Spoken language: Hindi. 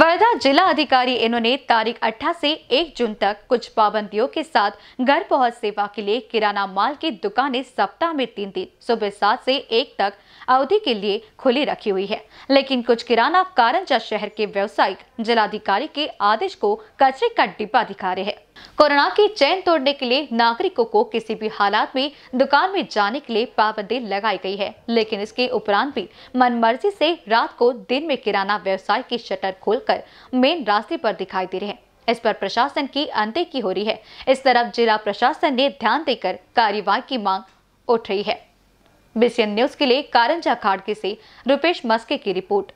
वर्धा जिला अधिकारी इन्होंने तारीख 18 से 1 जून तक कुछ पाबंदियों के साथ घर पहुंच सेवा के लिए किराना माल की दुकानें सप्ताह में तीन दिन सुबह सात से एक तक अवधि के लिए खुली रखी हुई है लेकिन कुछ किराना कारण शहर के व्यवसायिक जिलाधिकारी के आदेश को कचरे का डिब्बा दिखा रहे हैं कोरोना की चैन तोड़ने के लिए नागरिकों को किसी भी हालात में दुकान में जाने के लिए पाबंदी लगाई गई है लेकिन इसके उपरांत भी मनमर्जी से रात को दिन में किराना व्यवसाय की शटर खोल कर मेन रास्ते पर दिखाई दे रहे हैं इस पर प्रशासन की अनदेखी हो रही है इस तरफ जिला प्रशासन ने ध्यान देकर कार्यवाही की मांग उठ रही है बीसीएन न्यूज के लिए कारंजा खाड़के से रुपेश मस्के की रिपोर्ट